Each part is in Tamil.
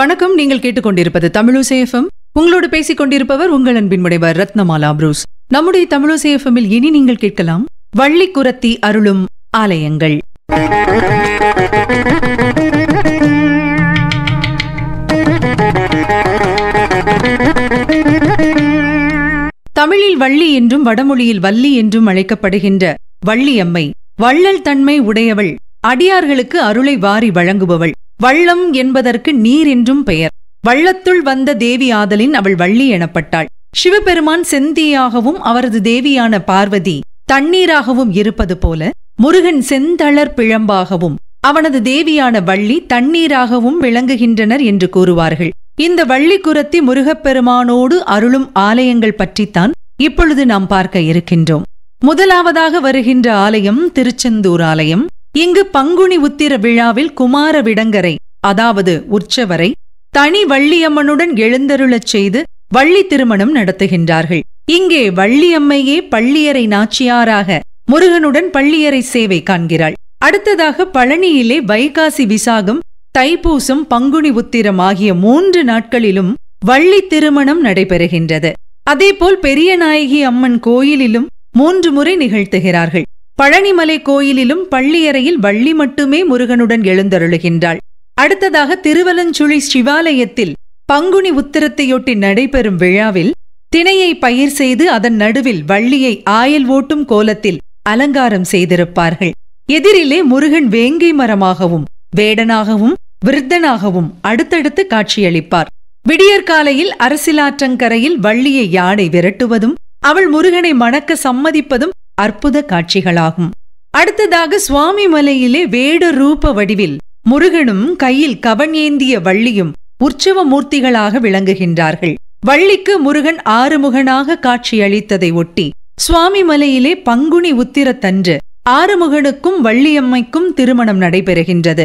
வணக்கம் நீங்கள் கேட்டுக்கொண்டிருப்பது தமிழசேஃபம் உங்களோடு பேசிக் கொண்டிருப்பவர் உங்கள் அன்பின் முனைவர் ரத்னமாலா புரூஸ் நம்முடைய தமிழசேஃபமில் இனி நீங்கள் கேட்கலாம் வள்ளி குரத்தி அருளும் ஆலயங்கள் Thank you. வள்ளி என்றும் வடமொழியில் வள்ளி என்றும் அழைக்கப்படுகின்ற வள்ளியம்மை வள்ளல் தன்மை உடையவள் அடியார்களுக்கு அருளை வாரி வழங்குபவள் வள்ளம் என்பதற்கு நீர் என்றும் பெயர் வள்ளத்துள் வந்த தேவி ஆதலின் அவள் வள்ளி எனப்பட்டாள் சிவபெருமான் செந்தியாகவும் அவரது தேவியான பார்வதி தண்ணீராகவும் இருப்பது போல முருகன் செந்தளர் பிழம்பாகவும் அவனது தேவியான வள்ளி தண்ணீராகவும் விளங்குகின்றனர் என்று கூறுவார்கள் இந்த வள்ளி குரத்தி முருகப்பெருமானோடு அருளும் ஆலயங்கள் பற்றித்தான் இப்பொழுது நாம் பார்க்க இருக்கின்றோம் முதலாவதாக வருகின்ற ஆலயம் திருச்செந்தூர் ஆலயம் இங்கு பங்குனி உத்திர விழாவில் குமார விடங்கரை அதாவது உற்சவரை தனி வள்ளியம்மனுடன் எழுந்தருளச் செய்து வள்ளி திருமணம் நடத்துகின்றார்கள் இங்கே வள்ளியம்மையே பள்ளியறை நாச்சியாராக முருகனுடன் பள்ளியறை சேவை காண்கிறாள் அடுத்ததாக பழனியிலே வைகாசி விசாகம் தைப்பூசம் பங்குனி உத்திரம் ஆகிய மூன்று நாட்களிலும் வள்ளி திருமணம் நடைபெறுகின்றது அதேபோல் பெரியநாயகி அம்மன் கோயிலிலும் மூன்று முறை நிகழ்த்துகிறார்கள் பழனிமலை கோயிலிலும் பள்ளியறையில் வள்ளி மட்டுமே முருகனுடன் எழுந்தருளுகின்றாள் அடுத்ததாக திருவலஞ்சுழி சிவாலயத்தில் பங்குனி உத்திரத்தையொட்டி நடைபெறும் விழாவில் திணையை பயிர் செய்து அதன் நடுவில் வள்ளியை ஆயல் ஓட்டும் கோலத்தில் அலங்காரம் செய்திருப்பார்கள் எதிரிலே முருகன் வேங்கை மரமாகவும் வேடனாகவும் விருத்தனாகவும் அடுத்தடுத்து காட்சியளிப்பார் விடியற்காலையில் அரசிலாற்றங்கரையில் வள்ளியை யானை விரட்டுவதும் அவள் முருகனை மணக்க சம்மதிப்பதும் அற்புத காட்சிகளாகும் அடுத்ததாக சுவாமி மலையிலே வேட ரூப வடிவில் முருகனும் கையில் கவன் ஏந்திய வள்ளியும் உற்சவ மூர்த்திகளாக விளங்குகின்றார்கள் வள்ளிக்கு முருகன் ஆறுமுகனாக காட்சியளித்ததை ஒட்டி சுவாமி மலையிலே பங்குனி உத்திரத்தன்று ஆறுமுகனுக்கும் வள்ளியம்மைக்கும் திருமணம் நடைபெறுகின்றது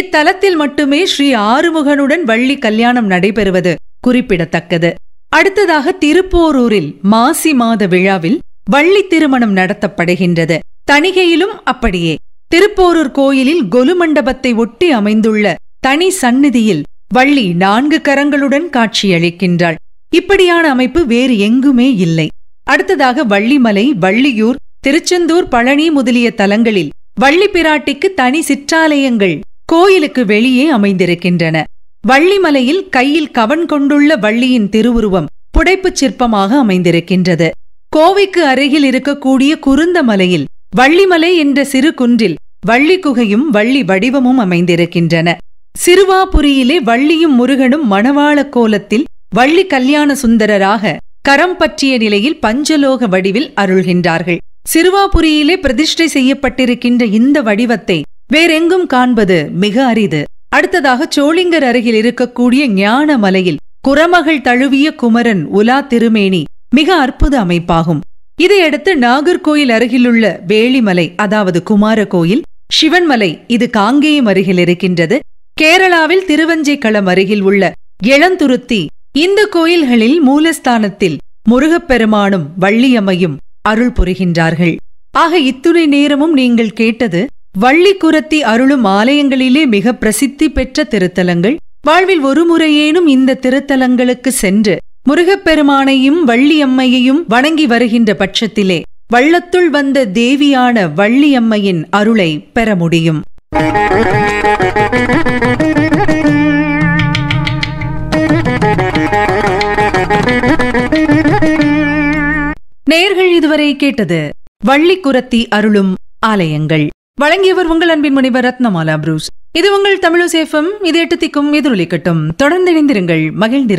இத்தலத்தில் மட்டுமே ஸ்ரீ ஆறுமுகனுடன் வள்ளி கல்யாணம் நடைபெறுவது குறிப்பிடத்தக்கது அடுத்ததாக திருப்போரூரில் மாசி மாத விழாவில் வள்ளி திருமணம் நடத்தப்படுகின்றது தணிகையிலும் அப்படியே திருப்போரூர் கோயிலில் கொலு மண்டபத்தை ஒட்டி அமைந்துள்ள தனி சந்நிதியில் வள்ளி நான்கு கரங்களுடன் காட்சியளிக்கின்றாள் இப்படியான அமைப்பு வேறு எங்குமே இல்லை அடுத்ததாக வள்ளிமலை வள்ளியூர் திருச்செந்தூர் பழனி முதலிய தலங்களில் வள்ளி பிராட்டிக்கு தனி சிற்றாலயங்கள் கோயிலுக்கு வெளியே அமைந்திருக்கின்றன வள்ளிமலையில் கையில் கவன் கொண்டுள்ள வள்ளியின் திருவுருவம் புடைப்புச் சிற்பமாக அமைந்திருக்கின்றது கோவைக்கு அருகில் இருக்கக்கூடிய குறுந்த மலையில் வள்ளிமலை என்ற சிறு குன்றில் வள்ளி குகையும் வள்ளி வடிவமும் அமைந்திருக்கின்றன சிறுவாபுரியிலே வள்ளியும் முருகனும் மணவாள கோலத்தில் வள்ளி கல்யாண சுந்தரராக கரம் பற்றிய நிலையில் பஞ்சலோக வடிவில் அருள்கின்றார்கள் சிறுவாபுரியிலே பிரதிஷ்டை செய்யப்பட்டிருக்கின்ற இந்த வடிவத்தை வேறெங்கும் காண்பது மிக அரிது அடுத்ததாக சோளிங்கர் அருகில் இருக்கக்கூடிய ஞான மலையில் குரமகள் தழுவிய குமரன் உலா திருமேனி மிக அற்புத அமைப்பாகும் இதையடுத்து நாகர்கோயில் அருகிலுள்ள வேளிமலை அதாவது குமார கோயில் சிவன்மலை இது காங்கேயம் அருகில் இருக்கின்றது கேரளாவில் திருவஞ்சைக்களம் அருகில் உள்ள இளந்துருத்தி இந்த கோயில்களில் மூலஸ்தானத்தில் முருகப்பெருமானும் வள்ளியம்மையும் அருள் புரிகின்றார்கள் ஆக இத்துணை நேரமும் நீங்கள் கேட்டது வள்ளிக்குரத்தி அருளும் ஆலயங்களிலே மிக பிரசித்தி பெற்ற திருத்தலங்கள் வாழ்வில் ஒரு முறையேனும் இந்த திருத்தலங்களுக்கு சென்று முருகப்பெருமானையும் வள்ளியம்மையையும் வணங்கி வருகின்ற பட்சத்திலே வள்ளத்துள் வந்த தேவியான வள்ளியம்மையின் அருளை பெற முடியும் நேர்கள் இதுவரை கேட்டது வள்ளிக்குரத்தி அருளும் ஆலயங்கள் வழங்கியவர் உங்கள் அன்பின் முனைவர் ரத்னமாலா புரூஸ் இது உங்கள் சேஃபம் இது எட்டு திக்கும் எதிரொலிக்கட்டும் தொடர்ந்து இணைந்திருங்கள் மகிழ்ந்திருங்கள்